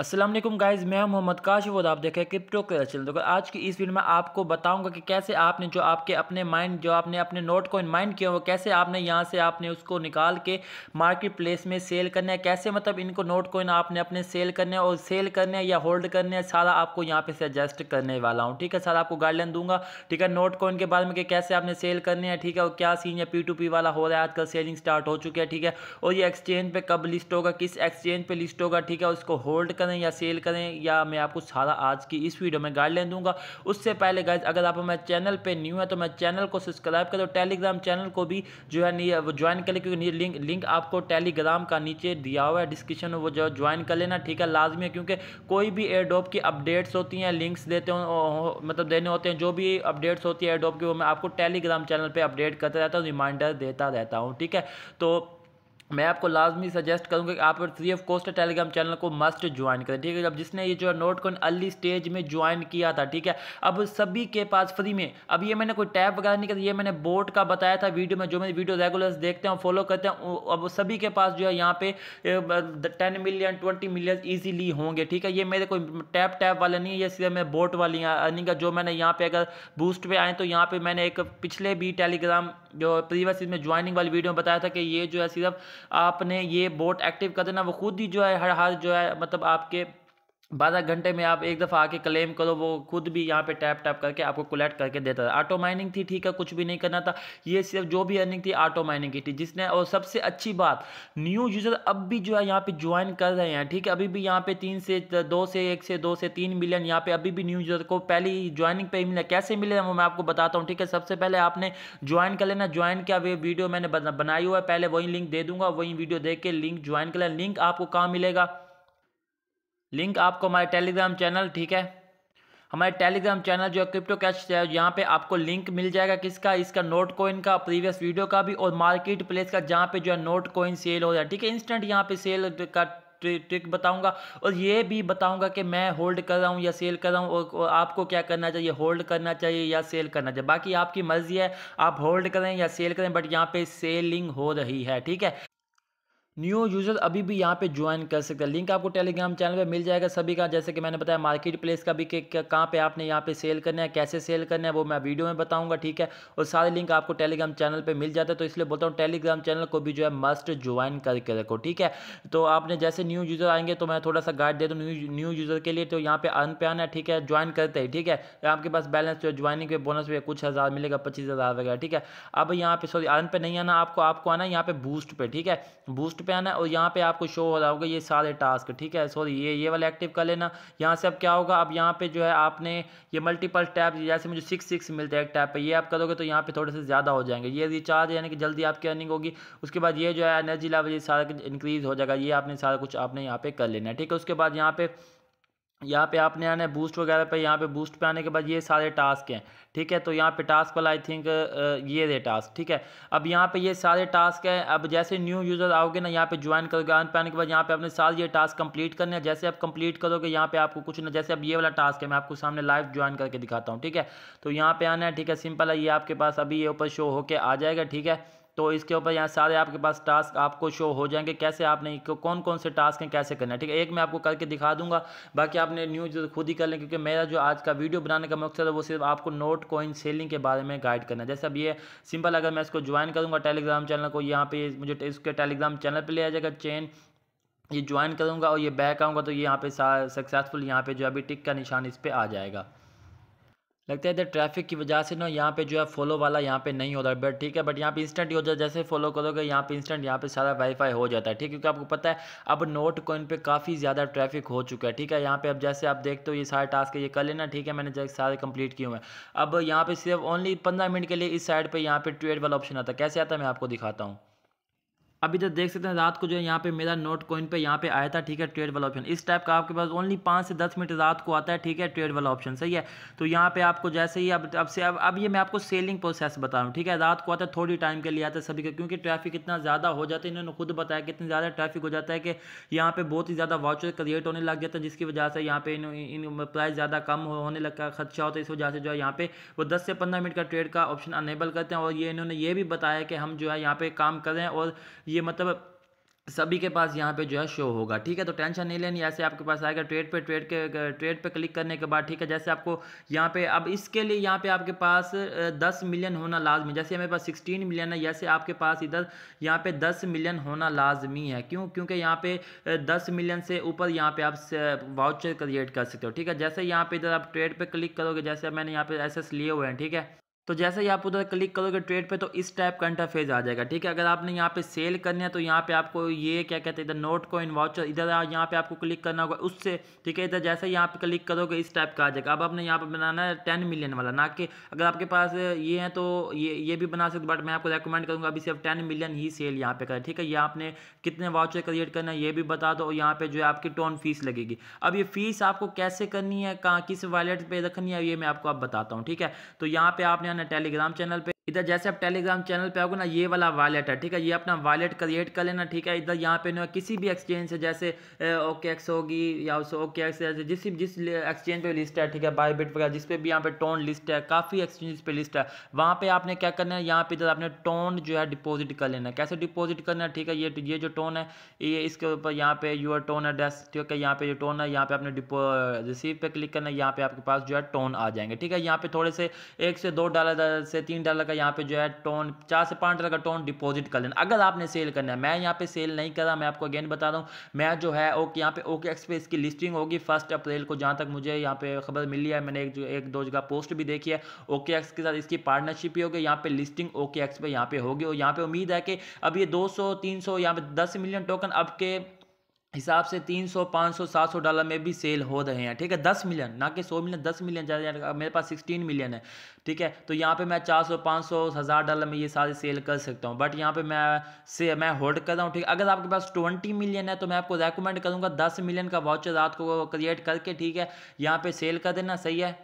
Aslam guys मैं मोहम्मद काशिफ और आप देखें क्रिप्टो के चल देखो आज की इस वीडियो में आपको बताऊंगा कि कैसे आपने जो आपके अपने माइंड जो आपने अपने नोट को माइंड किया वो कैसे आपने यहाँ से आपने उसको निकाल के मार्केट प्लेस में सेल करना है कैसे मतलब इनको नोट कोइन आपने अपने सेल करने है और सेल करने या होल्ड करने है सारा आपको यहाँ पर सजेस्ट करने वाला हूँ ठीक है सारा आपको गाइडलाइन दूंगा ठीक है नोट कोइन के बारे में कि कैसे आपने सेल करने हैं ठीक है और क्या सीन है पी टू पी वाला हो रहा है आजकल सेलिंग स्टार्ट हो चुकी है ठीक है और ये एक्सचेंज पर कब लिस्ट होगा किस एक्सचेंज पर लिस्ट होगा ठीक है उसको होल्ड कर करें या सेल करें या मैं आपको सारा आज की इस वीडियो में गाइडलाइन दूंगा उससे पहले गाइज अगर आप हमारे चैनल पर न्यू है तो मैं चैनल को सब्सक्राइब करें टेलीग्राम चैनल को भी जो है ज्वाइन कर लें क्योंकि लिंक लिंक आपको टेलीग्राम का नीचे दिया हुआ है डिस्क्रिप्शन में वो जो ज्वाइन कर लेना ठीक है लाजमी है क्योंकि कोई भी एयरडॉप की अपडेट्स होती हैं लिंक्स देते हो मतलब देने होते हैं जो भी अपडेट्स होती है एयरडॉप की वो मैं आपको टेलीग्राम चैनल पर अपडेट करता रहता हूँ रिमाइंडर देता रहता हूँ ठीक है तो मैं आपको लाजमी सजेस्ट करूंगा कि आप free of cost Telegram channel को मस्ट ज्वाइन करें ठीक है अब जिसने ये जो नोट कॉइन अर्ली स्टेज में ज्वाइन किया था ठीक है अब सभी के पास फ्री में अब ये मैंने कोई टैप वगैरह नहीं कर ये मैंने बोर्ड का बताया था वीडियो में जो मेरी वीडियो रेगुलर देखते हैं फॉलो करते हैं अब सभी के पास जो है यहाँ पे ten million twenty million easily होंगे ठीक है ये मेरे कोई टैप टैप वाले नहीं है ये सिर्फ मेरे बोट वाली अर्निंग जो मैंने यहाँ पे अगर बूस्ट पे आए तो यहाँ पे मैंने एक पिछले भी टेलीग्राम जो प्रीवियस में ज्वाइनिंग वाली वीडियो में बताया था कि ये जो है सिर्फ आपने ये बोट एक्टिव कर देना वो खुद ही जो है हर हाल जो है मतलब आपके बारह घंटे में आप एक दफ़ा आके क्लेम करो वो खुद भी यहाँ पे टैप टैप करके आपको कलेक्ट करके देता था ऑटो माइनिंग थी ठीक है कुछ भी नहीं करना था ये सिर्फ जो भी अर्निंग थी ऑटो माइनिंग की थी जिसने और सबसे अच्छी बात न्यू यूज़र अब भी जो है यहाँ पे ज्वाइन कर रहे हैं ठीक है अभी भी यहाँ पे तीन से दो से एक से दो से तीन मिलियन यहाँ पे अभी भी न्यू यूज़र को पहली ज्वाइनिंग पे मिला कैसे मिले वो मैं आपको बताता हूँ ठीक है सबसे पहले आपने ज्वाइन कर लेना ज्वाइन किया वे वीडियो मैंने बनाई हुआ है पहले वही लिंक दे दूंगा वही वीडियो देख के लिंक ज्वाइन कर लेना लिंक आपको कहाँ मिलेगा लिंक आपको हमारे टेलीग्राम चैनल ठीक है हमारे टेलीग्राम चैनल जो है क्रिप्टो कैश यहाँ पे आपको लिंक मिल जाएगा किसका इसका नोट कोइन का प्रीवियस वीडियो का भी और मार्केट प्लेस का जहाँ पे जो है नोट कोइन सेल हो रहा है ठीक है इंस्टेंट यहाँ पे सेल का ट्रिक बताऊंगा और ये भी बताऊंगा कि मैं होल्ड कर रहा हूँ या सेल कर रहा हूँ और आपको क्या करना चाहिए होल्ड करना चाहिए या सेल करना चाहिए बाकी आपकी मर्ज़ी है आप होल्ड करें या सेल करें बट यहाँ पे सेलिंग हो रही है ठीक है न्यू यूजर अभी भी यहाँ पे ज्वाइन कर सकते हैं लिंक आपको टेलीग्राम चैनल पे मिल जाएगा सभी का जैसे कि मैंने बताया मार्केट प्लेस का भी कहाँ पे आपने यहाँ पे सेल करना है कैसे सेल करना है वो मैं वीडियो में बताऊंगा ठीक है और सारे लिंक आपको टेलीग्राम चैनल पे मिल जाता है तो इसलिए बोलता हूँ टेलीग्राम चैनल को भी जो है मस्ट ज्वाइन करके रखो ठीक है तो आपने जैसे न्यू यूजर आएंगे तो मैं थोड़ा सा गाइड दे दूँ न्यू यूजर के लिए तो यहाँ पे अन पे आना है ठीक है ज्वाइन करते ही ठीक है आपके पास बैलेंस जो ज्वाइनिंग पे बोनस पे कुछ हज़ार मिलेगा पच्चीस हज़ार वगैरह ठीक है अब यहाँ पे सॉरी अर्न पे नहीं आना आपको आपको आना है यहाँ पे बूस्ट पे ठीक है बूस्ट पे आना और यहाँ पे आपको शो हो रहा होगा ये सारे टास्क ठीक है सॉरी ये ये वाला एक्टिव कर लेना यहाँ से अब क्या होगा अब यहाँ पे जो है आपने ये मल्टीपल टैप जैसे मुझे सिक्स सिक्स मिलते हैं एक टैप पे ये आप करोगे तो यहाँ पर थोड़े से ज़्यादा हो जाएंगे ये रिचार्ज यानी कि जल्दी आपकी अर्निंग होगी उसके बाद ये जो है एनर्जी लेवल ये सारा इंक्रीज़ हो जाएगा ये आपने सारा कुछ आपने यहाँ पे कर लेना है ठीक है उसके बाद यहाँ पे यहाँ पे आपने आना है बूस्ट वगैरह पे यहाँ पे बूस्ट पे आने के बाद ये सारे टास्क हैं ठीक है तो यहाँ पे टास्क वाला आई थिंक ये रहे टास्क ठीक है अब यहाँ पे ये सारे टास्क हैं अब जैसे न्यू यूज़र आओगे ना यहाँ पे ज्वाइन करोगे आने पे आने के बाद यहाँ पे आपने सारे ये टास्क कंप्लीट करने हैं जैसे आप कंप्लीट करोगे यहाँ पे आपको कुछ ना जैसे अब ये वाला टास्क है मैं आपको सामने लाइव ज्वाइन करके दिखाता हूँ ठीक है तो यहाँ पर आना है ठीक है सिंपल है ये आपके पास अभी ये ऊपर शो होकर आ जाएगा ठीक है तो इसके ऊपर यहाँ सारे आपके पास टास्क आपको शो हो जाएंगे कैसे आपने कौन कौन से टास्क हैं कैसे करना है ठीक है एक मैं आपको करके दिखा दूंगा बाकी आपने न्यूज तो खुद ही कर लें क्योंकि मेरा जो आज का वीडियो बनाने का मकसद है वो सिर्फ आपको नोट कॉइन सेलिंग के बारे में गाइड करना है जैसे अब ये सिंपल अगर मैं इसको ज्वाइन करूँगा टेलीग्राम चैनल को यहाँ पे मुझे इसके टेलीग्राम चैनल पर ले आ जाएगा चेन ये ज्वाइन करूँगा और ये बैक आऊँगा तो ये यहाँ पे सक्सेसफुल यहाँ पे जो अभी टिक का निशान इस पर आ जाएगा लगता है इधर ट्रैफिक की वजह से ना यहाँ पे जो है फॉलो वाला यहाँ पे नहीं होता बट ठीक है बट यहाँ पे इंस्टेंट हो जाए जैसे फॉलो करोगे यहाँ पे इंस्टेंट यहाँ पे सारा वाईफाई हो जाता है ठीक है क्योंकि आपको पता है अब नोट कॉइन पे काफ़ी ज़्यादा ट्रैफिक हो चुका है ठीक है यहाँ पे अब जैसे आप देखते हो ये सारे टास्क ये कर लेना ठीक है मैंने जैसे सारे कंप्लीट किए हुए अब यहाँ पर सिर्फ ओनली पंद्रह मिनट के लिए इस साइड पर यहाँ पर ट्वेट वाला ऑप्शन आता है कैसे आता है मैं आपको दिखाता हूँ अभी जब देख सकते हैं रात को जो है यहाँ पे मेरा नोट कॉइन पे यहाँ पे आया था ठीक है ट्रेड वाला ऑप्शन इस टाइप का आपके पास ओनली पाँच से दस मिनट रात को आता है ठीक है ट्रेड वाला ऑप्शन सही है तो यहाँ पे आपको जैसे ही अब अब से अब अब ये मैं आपको सेलिंग प्रोसेस बता रहा हूँ ठीक है रात को आता है थोड़ी टाइम के लिए आता है सभी का क्योंकि ट्रैफिक इतना ज़्यादा हो जाता है इन्होंने खुद बताया कि इतना ज़्यादा ट्रैफिक हो जाता है कि यहाँ पर बहुत ही ज़्यादा वाचर क्रिएट होने लग जाता है जिसकी वजह से यहाँ पे इन इन प्राइस ज़्यादा कम होने लग का होता है इस वजह से जो है यहाँ पे वो दस से पंद्रह मिनट का ट्रेड का ऑप्शन अनेबल करते हैं और ये इन्होंने ये भी बताया कि हम जो है यहाँ पे काम करें और ये मतलब सभी के पास यहाँ पे जो है शो होगा ठीक है तो टेंशन नहीं लेनी ऐसे आपके पास आएगा ट्रेड पे ट्रेड के ट्रेड पे क्लिक करने के बाद ठीक है जैसे आपको यहाँ पे अब इसके लिए यहाँ पे आपके पास दस मिलियन होना लाजमी जैसे हमारे पास सिक्सटीन मिलियन है जैसे आपके पास इधर यहाँ पे दस मिलियन होना लाजमी है क्यों क्योंकि यहाँ पे दस मिलियन से ऊपर यहाँ पे आप वाउचर क्रिएट कर सकते हो ठीक है जैसे यहाँ पे इधर आप ट्रेड पर क्लिक करोगे जैसे मैंने यहाँ पे एस लिए हुए हैं ठीक है तो जैसे ही आप उधर क्लिक करोगे ट्रेड पे तो इस टाइप का इंटरफेस आ जाएगा ठीक है अगर आपने यहाँ पे सेल करनी है तो यहाँ पे आपको ये क्या कहते हैं इधर नोट कॉइन वाउचर इधर यहाँ पे आपको क्लिक करना होगा उससे ठीक है इधर जैसे यहाँ पे क्लिक करोगे इस टाइप का आ जाएगा अब आपने यहाँ पे बनाना है टेन मिलियन वाला ना कि अगर आपके पास ये है तो ये ये भी बना सकते बट मैं आपको रिकमेंड करूँगा अभी सिर्फ टेन मिलियन ही सेल यहाँ पे करें ठीक है ये आपने कितने वाउचर क्रिएट करना है ये भी बता दो और यहाँ पर जो है आपकी टोन फीस लगेगी अब ये फीस आपको कैसे करनी है कहाँ किस वॉलेट पर रखनी है ये मैं आपको अब बताता हूँ ठीक है तो यहाँ पर आपने टेलीग्राम चैनल पे इधर जैसे आप टेलीग्राम चैनल पे आओगे ना ये वाला वॉलेट है ठीक है ये अपना वॉलेट क्रिएट कर लेना ठीक है इधर यहाँ पे ना किसी भी एक्सचेंज से जैसे ओके एक्स होगी या उस ओके एक्स जैसे जिस जिस एक्सचेंज पे लिस्ट है ठीक है बाई बिट वगैरह जिस पे भी यहाँ पे टोन लिस्ट है काफ़ी एक्सचेंज पे लिस्ट है वहाँ पे आपने क्या करना है यहाँ पे इधर आपने टोन जो है डिपोजिट कर लेना है कैसे डिपोजिट करना है ठीक है ये ये जो टोन है ये इसके ऊपर यहाँ पे यूर टोन है डेस्क ठीक है यहाँ पे जो टोन है यहाँ पे आपने डिपो रिसीव पे क्लिक करना है यहाँ पे आपके पास जो है टोन आ जाएंगे ठीक है यहाँ पे थोड़े से एक से दो डॉलर से तीन डॉलर का यहाँ पे जो है टोन चार से पाँच हज़ार का टोन डिपॉजिट कर लेना अगर आपने सेल करना है मैं यहाँ पे सेल नहीं कर रहा मैं आपको अगेन बता रहा हूँ मैं जो है ओके यहाँ पे ओके एक्स पे इसकी लिस्टिंग होगी फर्स्ट अप्रैल को जहाँ तक मुझे यहाँ पे खबर मिली है मैंने एक जो एक दो जगह पोस्ट भी देखी है ओके एक्स के साथ इसकी पार्टनरशिप भी होगी यहाँ पे लिस्टिंग ओके एक्स पे यहाँ पे होगी और यहाँ पे उम्मीद है कि अब ये दो सौ तीन सौ यहाँ पे दस मिलियन टोकन अब के हिसाब से 300, 500, 700 डॉलर में भी सेल हो रहे हैं ठीक है दस मिलियन ना कि 100 मिलियन दस मिलियन ज़्यादा मेरे पास 16 मिलियन है ठीक है तो यहाँ पे मैं 400, 500, हज़ार डॉलर में ये सारे सेल कर सकता हूँ बट यहाँ पे मैं से मैं होल्ड कर रहा हूँ ठीक है अगर आपके पास 20 मिलियन है तो मैं आपको रेकमेंड करूँगा दस मिलियन का वाउचर रात को क्रिएट करके ठीक है यहाँ पर सेल कर देना सही है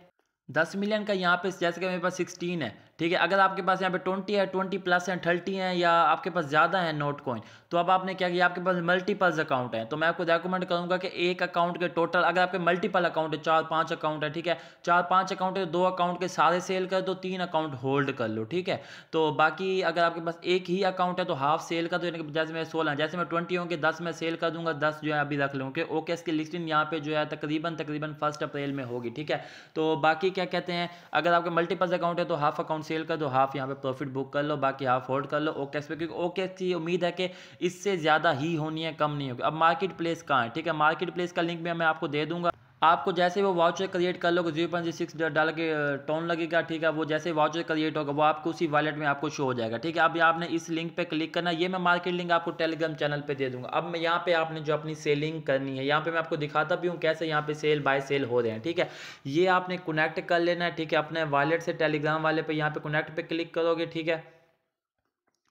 दस मिलियन का यहाँ पे जैसे कि मेरे पास सिक्सटीन है ठीक है अगर आपके पास यहाँ पे ट्वेंटी है ट्वेंटी प्लस हैं थर्टी हैं या आपके पास ज़्यादा है नोट कॉइन तो अब आपने क्या किया आपके पास मल्टीपल्स अकाउंट हैं तो मैं आपको रेकमेंड करूँगा कि एक अकाउंट के टोटल अगर आपके मल्टीपल अकाउंट है चार पाँच अकाउंट है ठीक है चार पाँच अकाउंट है दो अकाउंट के सारे सेल कर दो तीन अकाउंट होल्ड कर लो ठीक है तो बाकी अगर आपके पास एक ही अकाउंट है तो हाफ सेल का तो यानी जैसे मैं सोलह जैसे मैं ट्वेंटी होंगे दस मैं सेल कर दूंगा दस जो है अभी रख लूँ कि ओके इसकी लिस्टिंग यहाँ पे जो है तकरीबन तकरीबन फर्स्ट अप्रैल में होगी ठीक है तो बाकी क्या कहते हैं अगर आपके मल्टीपल अकाउंट है तो हाफ अकाउंट सेल कर दो हाफ यहाँ पे प्रॉफिट बुक कर लो बाकी हाफ होल्ड कर लो ओके पे क्योंकि ओके की उम्मीद है कि इससे ज़्यादा ही होनी है कम नहीं होगी अब मार्केट प्लेस कहाँ है ठीक है मार्केट प्लेस का लिंक भी मैं आपको दे दूंगा आपको जैसे वो वाउचर क्रिएट कर लोगे जीरो पॉइंट सिक्स डाल के टोन लगेगा ठीक है वो जैसे वाउचर क्रिएट होगा वो आपको उसी वॉलेट में आपको शो हो जाएगा ठीक है अब आपने इस लिंक पे क्लिक करना ये मैं मार्केट लिंक आपको टेलीग्राम चैनल पे दे दूंगा अब मैं यहाँ पे आपने जो अपनी सेलिंग करनी है यहाँ पे मैं आपको दिखाता भी हूँ कैसे यहाँ पे सेल बाय सेल हो रहे हैं ठीक है ये आपने कनेक्ट कर लेना है ठीक है अपने वॉलेट से टेलीग्राम वाले पे यहाँ पे कनेक्ट पे क्लिक करोगे ठीक है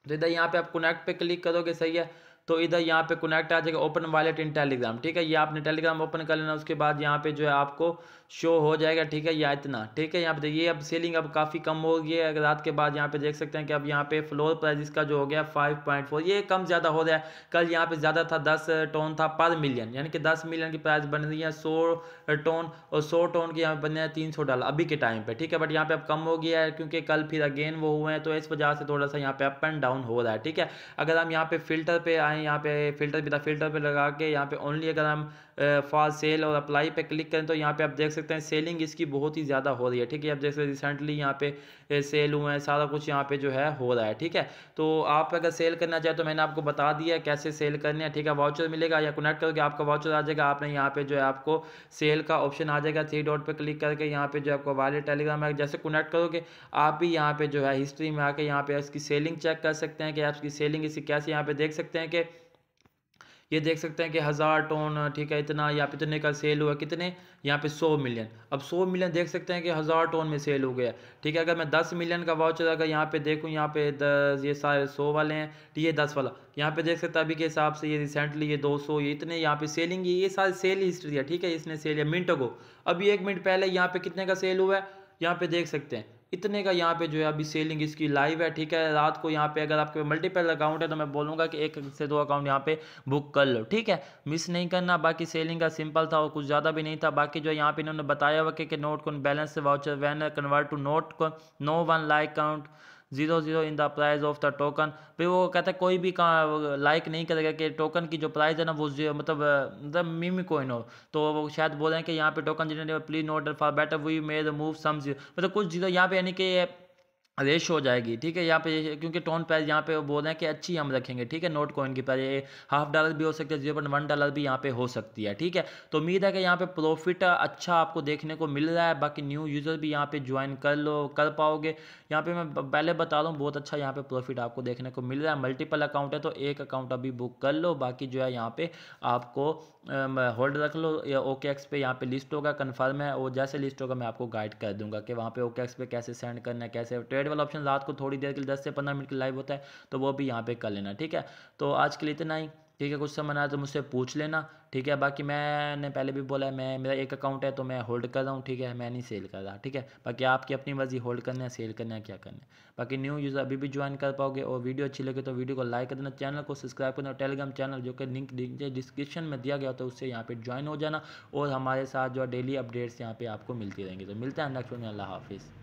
तो इधर यहाँ पे आप कनेक्ट पे क्लिक करोगे सही है तो इधर यहाँ पे कनेक्ट आ जाएगा ओपन वॉलेट इन टेलीग्राम ठीक है ये आपने टेलीग्राम ओपन कर लेना उसके बाद यहाँ पे जो है आपको शो हो जाएगा ठीक है या इतना ठीक है यहाँ पे देखिए अब सेलिंग अब काफ़ी कम हो गई है अगर रात के बाद यहाँ पे देख सकते हैं कि अब यहाँ पे फ्लोर प्राइस इसका जो हो गया फाइव पॉइंट फोर ये कम ज़्यादा हो रहा है कल यहाँ पे ज़्यादा था दस टोन था पर मिलियन यानी कि दस मिलियन की प्राइस बन रही है सौ टोन और सौ टोन की यहाँ पे बन रहे है तीन सौ डॉलर अभी के टाइम पर ठीक है बट यहाँ पे अब कम हो गया है क्योंकि कल फिर अगेन वो हुए हैं तो इस वजह से थोड़ा सा यहाँ पे अप एंड डाउन हो रहा है ठीक है अगर हम यहाँ पे फिल्टर पर आए चाहें यहाँ पे फिल्टर भी था फिल्टर पे लगा के यहाँ पे ओनली अगर हम फॉर सेल और अप्लाई पे क्लिक करें तो यहाँ पे आप देख सकते हैं सेलिंग इसकी बहुत ही ज़्यादा हो रही है ठीक है आप देख सकते हैं रिसेंटली यहाँ पे सेल हुए हैं सारा कुछ यहाँ पे जो है हो रहा है ठीक है तो आप अगर सेल करना चाहें तो मैंने आपको बता दिया कैसे सेल करनी है ठीक है वाउचर मिलेगा या कनेक्ट करोगे आपका वाउचर आ जाएगा आपने यहाँ पर जो है आपको सेल का ऑप्शन आ जाएगा थ्री डॉट पर क्लिक करके यहाँ पे जो आपको वाले टेलीग्राम है जैसे कनेक्ट करोगे आप भी यहाँ पर जो है हिस्ट्री में आके यहाँ पर इसकी सेलिंग चेक कर सकते हैं कि आप इसकी सेलिंग इसी कैसे यहाँ पर देख सकते हैं कि ये देख सकते हैं कि हज़ार टोन ठीक है इतना या इतने का सेल हुआ कितने यहाँ पे सौ मिलियन अब सौ मिलियन देख सकते हैं कि हज़ार टोन में सेल हो गया ठीक है अगर मैं दस मिलियन का वाउचर अगर यहाँ पे देखूँ यहाँ पे दस ये सारे सौ वाले हैं तो ये दस वाला यहाँ पे देख सकते हैं अभी के हिसाब से ये रिसेंटली ये दो सौ ये इतने यहाँ पे सेलिंग ये सारी सेल हिस्ट्री है ठीक है इसने सेल है मिनटों को अभी एक मिनट पहले यहाँ पे कितने का सेल हुआ है यहाँ पे देख सकते हैं इतने का यहाँ पे जो है अभी सेलिंग इसकी लाइव है ठीक है रात को यहाँ पे अगर आपके मल्टीपल अकाउंट है तो मैं बोलूँगा कि एक से दो अकाउंट यहाँ पे बुक कर लो ठीक है मिस नहीं करना बाकी सेलिंग का सिंपल था और कुछ ज़्यादा भी नहीं था बाकी जो है यहाँ पे इन्होंने बताया हुआ कि Notcoin balance voucher when convert to Notcoin no one like account zero zero in the price of the token फिर वो कहता है कोई भी लाइक नहीं करेगा कि टोकन की जो प्राइस है ना वो जीरो मतलब मतलब मीमी कोइन हो तो वो शायद बोल रहे हैं कि यहाँ पे token generate please note for better we may move some zero मतलब कुछ जीरो यहाँ पे यानी कि रेश हो जाएगी ठीक है यहाँ पे क्योंकि टोन प्राइस यहाँ पे बोल रहे हैं कि अच्छी हम रखेंगे ठीक है नोट कॉइन की प्राइस हाफ डॉलर भी हो सकती है जीरो पॉइंट वन डॉलर भी यहाँ पे हो सकती है ठीक है तो उम्मीद है कि यहाँ पे प्रॉफिट अच्छा आपको देखने को मिल रहा है बाकी न्यू यूज़र भी यहाँ पे ज्वाइन कर लो कर पाओगे यहाँ पे मैं पहले बता रहा हूँ बहुत अच्छा यहाँ पे प्रॉफिट आपको देखने को मिल रहा है मल्टीपल अकाउंट है तो एक अकाउंट अभी बुक कर लो बाकी जो है यहाँ पे आपको होल्ड रख लो या ओके एक्स पे यहाँ पे लिस्ट होगा कन्फर्म है और जैसे लिस्ट होगा मैं आपको गाइड कर दूंगा कि वहाँ पे ओके एक्स पे कैसे सेंड करना है कैसे ट्रेड रेड वाला ऑप्शन रात को थोड़ी देर के लिए दस से पंद्रह मिनट के लाइव होता है तो वो भी यहाँ पे कर लेना ठीक है तो आज के लिए इतना ही ठीक है कुछ समझ आया तो मुझसे पूछ लेना ठीक है बाकी मैंने पहले भी बोला है मैं मेरा एक अकाउंट है तो मैं होल्ड कर रहा हूँ ठीक है मैं नहीं सेल कर रहा ठीक है बाकी आपकी अपनी मर्जी होल्ड करना है सेल करना है क्या करना है बाकी न्यू यूज़र अभी भी ज्वाइन कर पाओगे और वीडियो अच्छी लगे तो वीडियो को लाइक कर देना चैनल को सब्सक्राइब करना टेलीग्राम चैनल जो कि लिंक डिस्क्रिप्शन में दिया गया तो उससे यहाँ पर ज्वाइन हो जाना और हमारे साथ जो डेली अपडेट्स यहाँ पर आपको मिलती रहेंगी तो मिलते हैं अल्लाह हाफिज़